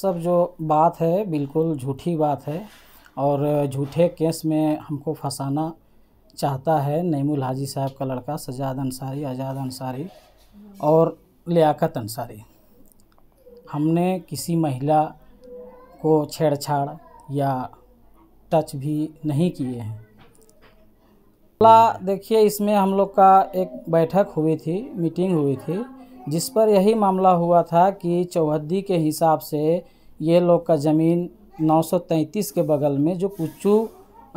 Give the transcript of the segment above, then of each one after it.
सब जो बात है बिल्कुल झूठी बात है और झूठे केस में हमको फंसाना चाहता है नईमुल हाजी साहब का लड़का सजाद अंसारी आज़ाद अंसारी और लियाकत अंसारी हमने किसी महिला को छेड़छाड़ या टच भी नहीं किए हैं देखिए इसमें हम लोग का एक बैठक हुई थी मीटिंग हुई थी जिस पर यही मामला हुआ था कि चौहद्दी के हिसाब से ये लोग का ज़मीन 933 के बगल में जो कुचू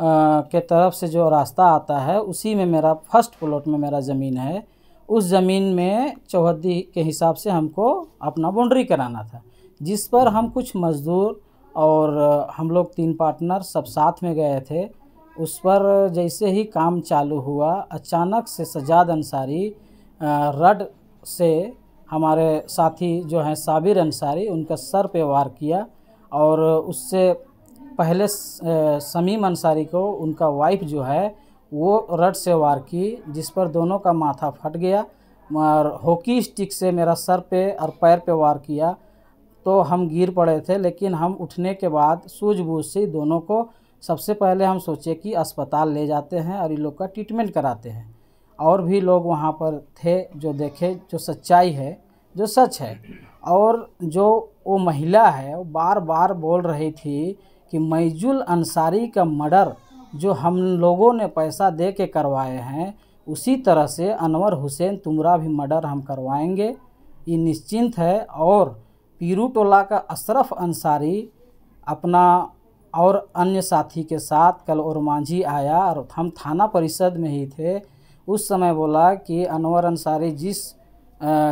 के तरफ से जो रास्ता आता है उसी में मेरा फर्स्ट प्लॉट में मेरा ज़मीन है उस ज़मीन में चौहद्दी के हिसाब से हमको अपना बाउंड्री कराना था जिस पर हम कुछ मज़दूर और हम लोग तीन पार्टनर सब साथ में गए थे उस पर जैसे ही काम चालू हुआ अचानक से सजाद अंसारी रड से हमारे साथी जो हैं साबिर अंसारी उनका सर पे वार किया और उससे पहले समीम अंसारी को उनका वाइफ जो है वो रड से वार की जिस पर दोनों का माथा फट गया और हॉकी स्टिक से मेरा सर पे और पैर पे वार किया तो हम गिर पड़े थे लेकिन हम उठने के बाद सूझबूझ से दोनों को सबसे पहले हम सोचे कि अस्पताल ले जाते हैं और इन लोग का ट्रीटमेंट कराते हैं और भी लोग वहाँ पर थे जो देखे जो सच्चाई है जो सच है और जो वो महिला है वो बार बार बोल रही थी कि मैजुल अंसारी का मर्डर जो हम लोगों ने पैसा दे के करवाए हैं उसी तरह से अनवर हुसैन तुमरा भी मर्डर हम करवाएंगे ये निश्चिंत है और पीरू टोला का अशरफ अंसारी अपना और अन्य साथी के साथ कल और मांझी आया और हम थाना परिषद में ही थे उस समय बोला कि अनवर अंसारी जिस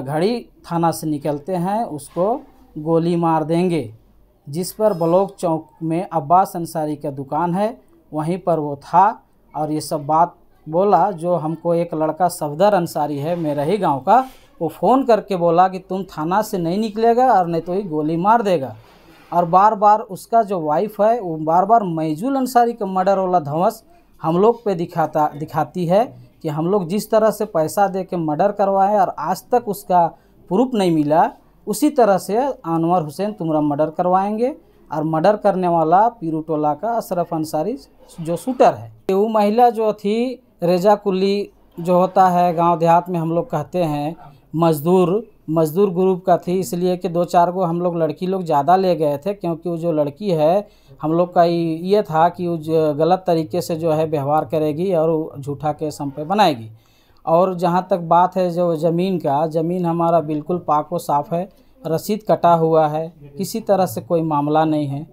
घड़ी थाना से निकलते हैं उसको गोली मार देंगे जिस पर ब्लॉक चौक में अब्बास अंसारी का दुकान है वहीं पर वो था और ये सब बात बोला जो हमको एक लड़का सफदर अंसारी है मेरा ही गांव का वो फ़ोन करके बोला कि तुम थाना से नहीं निकलेगा और नहीं तो ही गोली मार देगा और बार बार उसका जो वाइफ है वो बार बार मैजुल अंसारी का मर्डर वाला धवस हम लोग पे दिखाता दिखाती है कि हम लोग जिस तरह से पैसा दे के मर्डर करवाए और आज तक उसका प्रूफ नहीं मिला उसी तरह से अनवर हुसैन तुम्हारा मर्डर करवाएंगे और मर्डर करने वाला पीरू टोला का अशरफ अंसारी जो शूटर है वो महिला जो थी रेजा कुली जो होता है गांव देहात में हम लोग कहते हैं मजदूर मज़दूर ग्रुप का थी इसलिए कि दो चार गो हम लोग लड़की लोग ज़्यादा ले गए थे क्योंकि वो जो लड़की है हम लोग का ये था कि वो गलत तरीके से जो है व्यवहार करेगी और झूठा केस हम पे बनाएगी और जहाँ तक बात है जो ज़मीन का ज़मीन हमारा बिल्कुल पाको साफ़ है रसीद कटा हुआ है किसी तरह से कोई मामला नहीं है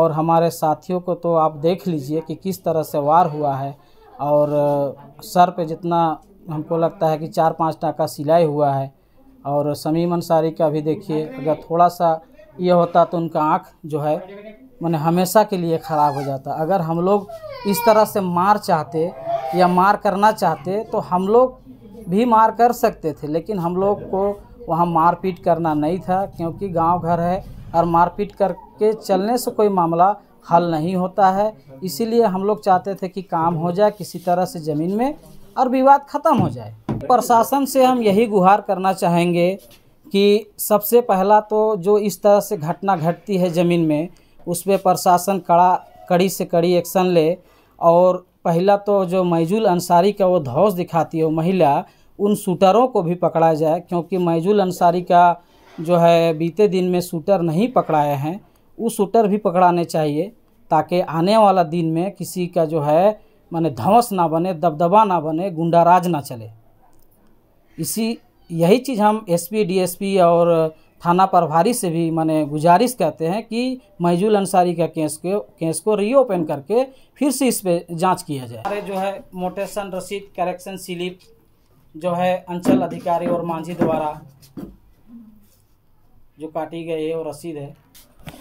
और हमारे साथियों को तो आप देख लीजिए कि किस तरह से वार हुआ है और सर पे जितना हमको लगता है कि चार पाँच टाका सिलाई हुआ है और समीम अंसारी का भी देखिए अगर थोड़ा सा ये होता तो उनका आँख जो है मैंने हमेशा के लिए ख़राब हो जाता अगर हम लोग इस तरह से मार चाहते या मार करना चाहते तो हम लोग भी मार कर सकते थे लेकिन हम लोग को वहाँ मारपीट करना नहीं था क्योंकि गांव घर है और मारपीट करके चलने से कोई मामला हल नहीं होता है इसीलिए हम लोग चाहते थे कि काम हो जाए किसी तरह से ज़मीन में और विवाद ख़त्म हो जाए प्रशासन से हम यही गुहार करना चाहेंगे कि सबसे पहला तो जो इस तरह से घटना घटती है ज़मीन में उस पर प्रशासन कड़ा कड़ी से कड़ी एक्शन ले और पहला तो जो मैजुल अंसारी का वो धौस दिखाती है वो महिला उन शूटरों को भी पकड़ा जाए क्योंकि मैजुल अंसारी का जो है बीते दिन में शूटर नहीं पकड़ाए हैं वो शूटर भी पकड़ाने चाहिए ताकि आने वाला दिन में किसी का जो है माने धौस ना बने दबदबा ना बने गुंडाराज ना चले इसी यही चीज़ हम एसपी डीएसपी और थाना प्रभारी से भी माने गुजारिश करते हैं कि मैजूल अंसारी का केस को केस को रीओपन करके फिर से इस पर जाँच किया जाए हमारे जो है मोटेशन रसीद करेक्शन स्लिप जो है अंचल अधिकारी और मांझी द्वारा जो काटी गई है और रसीद है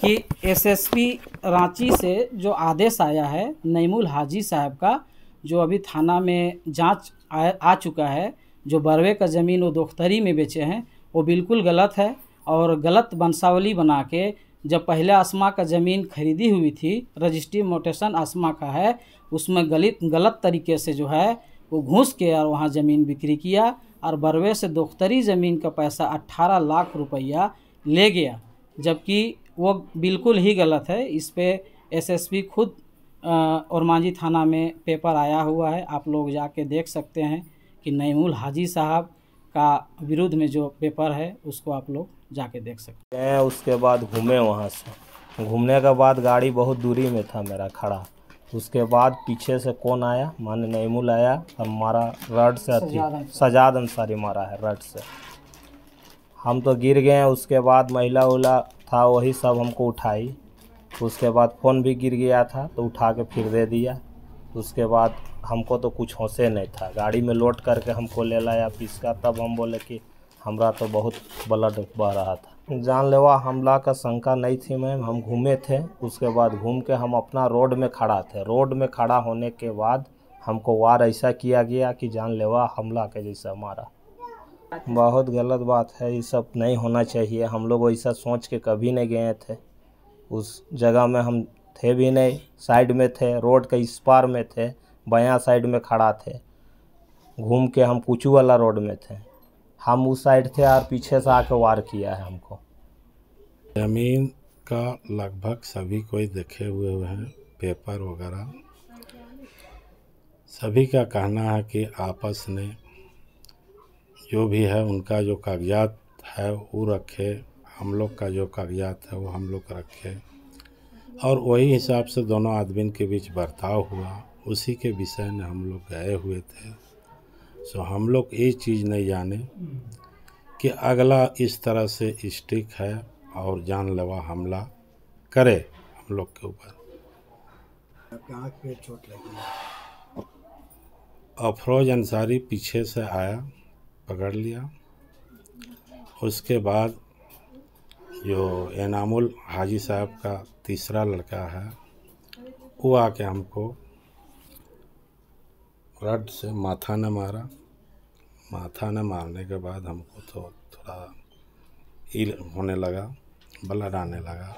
कि एसएसपी रांची से जो आदेश आया है नईमुल हाजी साहब का जो अभी थाना में जांच आ, आ चुका है जो बरवे का ज़मीन वो दोख्तरी में बेचे हैं वो बिल्कुल गलत है और गलत वंशावली बना के जब पहले आसमा का ज़मीन खरीदी हुई थी रजिस्ट्री मोटेशन आसमा का है उसमें गलत गलत तरीके से जो है वो घुस के और वहाँ ज़मीन बिक्री किया और बरवे से दोख्तरी ज़मीन का पैसा अट्ठारह लाख रुपया ले गया जबकि वो बिल्कुल ही गलत है इस पर एस एस पी खुद और मांझी थाना में पेपर आया हुआ है आप लोग जाके देख सकते हैं कि नईमुल हाजी साहब का विरुद्ध में जो पेपर है उसको आप लोग जाके देख सकते हैं उसके बाद घूमे वहाँ से घूमने के बाद गाड़ी बहुत दूरी में था मेरा खड़ा उसके बाद पीछे से कौन आया माने नईमुल आया और मारा रड से अच्छी सजाद अंसारी मारा है रड से हम तो गिर गए उसके बाद महिला उला था वही सब हमको उठाई उसके बाद फ़ोन भी गिर गया था तो उठा के फिर दे दिया उसके बाद हमको तो कुछ होशे नहीं था गाड़ी में लोड करके हमको ले लाया पिसका तब हम बोले कि हमारा तो बहुत ब्लड बह रहा था जानलेवा हमला का शंका नहीं थी मैम हम घूमे थे उसके बाद घूम के हम अपना रोड में खड़ा थे रोड में खड़ा होने के बाद हमको वार ऐसा किया गया कि जानलेवा हमला के जैसा मारा बहुत गलत बात है ये सब नहीं होना चाहिए हम लोग ऐसा सोच के कभी नहीं गए थे उस जगह में हम थे भी नहीं साइड में थे रोड के इस पार में थे बया साइड में खड़ा थे घूम के हम कुचू वाला रोड में थे हम उस साइड थे और पीछे से आके वार किया है हमको जमीन का लगभग सभी कोई देखे हुए हैं पेपर वगैरह सभी का कहना है कि आपस में जो भी है उनका जो कागजात है वो रखे हम लोग का जो कागजात है वो हम लोग रखे और वही हिसाब से दोनों आदमी के बीच बर्ताव हुआ उसी के विषय में हम लोग गए हुए थे सो हम लोग ये चीज़ नहीं जाने कि अगला इस तरह से स्टिक है और जानलेवा हमला करे हम लोग के ऊपर अफरोज अंसारी पीछे से आया पकड़ लिया उसके बाद जो एनामुल हाजी साहब का तीसरा लड़का है वो आके हमको रड से माथा न मारा माथा न मारने के बाद हमको तो थोड़ा ईल होने लगा ब्लड आने लगा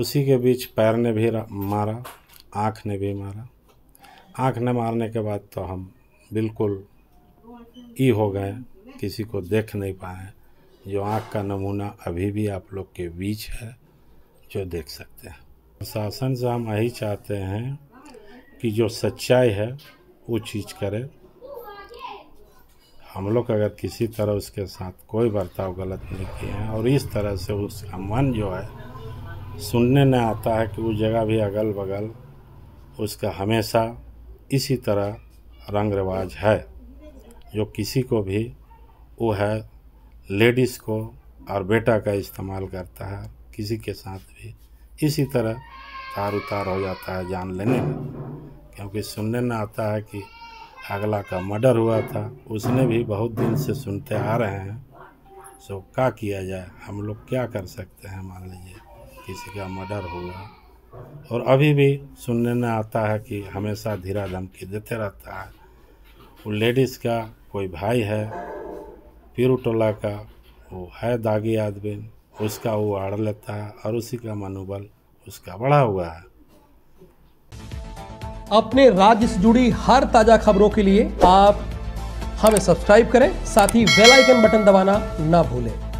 उसी के बीच पैर ने भी मारा आँख ने भी मारा आँख ने मारने के बाद तो हम बिल्कुल ई हो गए किसी को देख नहीं पाए जो आँख का नमूना अभी भी आप लोग के बीच है जो देख सकते हैं प्रशासन से हम यही चाहते हैं कि जो सच्चाई है वो चीज़ करे हम लोग अगर किसी तरह उसके साथ कोई बर्ताव गलत नहीं किए हैं और इस तरह से उसका मन जो है सुनने न आता है कि वो जगह भी अगल बगल उसका हमेशा इसी तरह रंग रिवाज है जो किसी को भी वो है लेडीज़ को और बेटा का इस्तेमाल करता है किसी के साथ भी इसी तरह तार उतार हो जाता है जान लेने में क्योंकि सुनने में आता है कि अगला का मर्डर हुआ था उसने भी बहुत दिन से सुनते आ रहे हैं सो क्या किया जाए हम लोग क्या कर सकते हैं मान लीजिए किसी का मर्डर हुआ और अभी भी सुनने में आता है कि हमेशा धीरा धमकी देते रहता है वो लेडीज़ का कोई भाई है पीरू टोला का वो है दागी आदमी उसका वो आड़ लेता है और उसी का मनोबल उसका बढ़ा हुआ है अपने राज्य से जुड़ी हर ताजा खबरों के लिए आप हमें सब्सक्राइब करें साथ ही बेल आइकन बटन दबाना ना भूलें